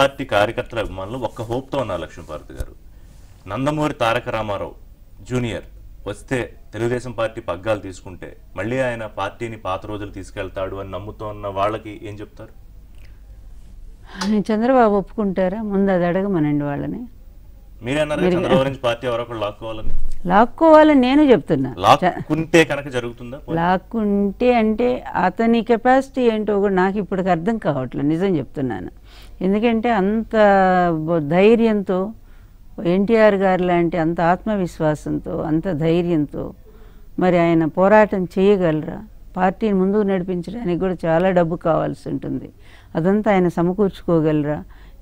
party కార్యకర్తల అభిమానులు ఒక్క హోప్తో ఉన్నారు లక్ష్మీభారతి గారు నందమూరి తారక రామారావు జూనియర్ వస్తే తెలుగుదేశం పార్టీ పగ్గాలు తీసుకుంటే మళ్ళీ ఆయన పార్టీని పాత రోజులు తీసుకెళ్తాడు అని నమ్ముతూ ఉన్న వాళ్ళకి ఏం చెప్తారు చంద్రబాబు ఒప్పుకుంటారా ముందు అది అడగమనండి వాళ్ళని మీరే చంద్రబాబు నుంచి పార్టీ ఎవరో ఒకళ్ళు లాక్కోవాలని లాక్కోవాలని నేను చెప్తున్నా లాక్కుంటే కనుక జరుగుతుందా లాక్కుంటే అంటే అతని కెపాసిటీ ఏంటో కూడా నాకు ఇప్పటికి అర్థం కావట్లేదు నిజం చెప్తున్నాను ఎందుకంటే అంత ధైర్యంతో ఎన్టీఆర్ గారు లాంటి అంత ఆత్మవిశ్వాసంతో అంత ధైర్యంతో మరి ఆయన పోరాటం చేయగలరా పార్టీని ముందుకు నడిపించడానికి కూడా చాలా డబ్బు కావాల్సి ఉంటుంది అదంతా ఆయన సమకూర్చుకోగలరా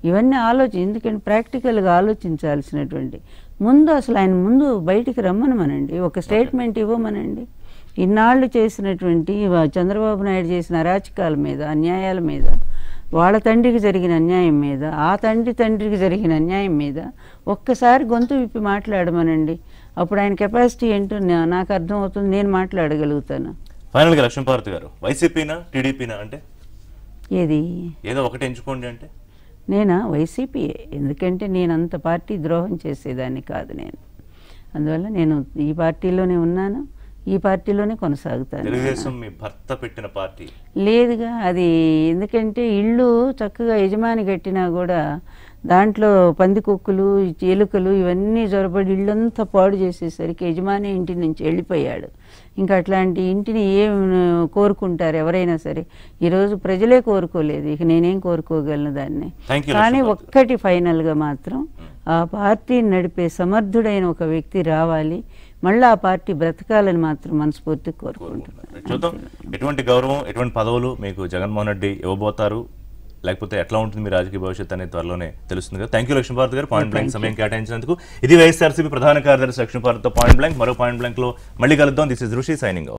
ఇవన్నీ ఆలోచన ఎందుకంటే ప్రాక్టికల్గా ఆలోచించాల్సినటువంటి ముందు అసలు ఆయన ముందు బయటికి రమ్మనమనండి ఒక స్టేట్మెంట్ ఇవ్వమనండి ఇన్నాళ్ళు చేసినటువంటి చంద్రబాబు నాయుడు చేసిన అరాచకాల మీద అన్యాయాల మీద వాళ్ళ తండ్రికి జరిగిన అన్యాయం మీద ఆ తండ్రి తండ్రికి జరిగిన అన్యాయం మీద ఒక్కసారి గొంతు విప్పి మాట్లాడమనండి అప్పుడు ఆయన కెపాసిటీ ఏంటో నాకు అర్థమవుతుంది నేను మాట్లాడగలుగుతాను ఫైనల్గా లక్ష్మీపార్తి గారు వైసీపీనా టీడీపీనా అంటే ఏది ఏదో ఒకటి ఎంచుకోండి అంటే నేను వైసీపీయే ఎందుకంటే నేను అంత పార్టీ ద్రోహం చేసేదాన్ని కాదు నేను అందువల్ల నేను ఈ పార్టీలోనే ఉన్నాను ఈ పార్టీలోనే కొనసాగుతాను పార్టీ లేదుగా అది ఎందుకంటే ఇళ్ళు చక్కగా యజమాని కట్టినా కూడా దాంట్లో పందికొక్కులు ఎలుకలు ఇవన్నీ జ్వరపడి ఇళ్ళంతా పాడు చేసేసరికి యజమాని ఇంటి నుంచి వెళ్ళిపోయాడు ఇంకా అట్లాంటి ఇంటిని ఏం కోరుకుంటారు ఎవరైనా సరే ఈరోజు ప్రజలే కోరుకోలేదు ఇక నేనేం కోరుకోగలను దాన్ని కానీ ఒక్కటి ఫైనల్గా మాత్రం ఆ పార్టీని నడిపే సమర్థుడైన ఒక వ్యక్తి రావాలి మళ్ళీ ఆ పార్టీ బ్రతకాలని మాత్రం మనస్ఫూర్తి కోరుకుంటున్నాను చూద్దాం ఎటువంటి గౌరవం ఎటువంటి పదవులు మీకు జగన్మోహన్ రెడ్డి ఇవ్వబోతారు లేకపోతే ఎట్లా ఉంటుంది మీ రాజకీయ భవిష్యత్తు అనేది త్వరలోనే తెలుస్తుంది కదా థ్యాంక్ యూ లక్ష్మీ భారత్ గారు పాయింట్ బ్లాంక్ సమయం కేటాయించినందుకు ఇది వైఎస్ఆర్సీపీ ప్రధాన కార్యదర్శి లక్ష్మీ భారత్తో పాయింట్ బ్లాంక్ మరో పాయింట్ లో మళ్ళీ కలుద్దాం దిస్ ఇస్ ఋషి సైనింగ్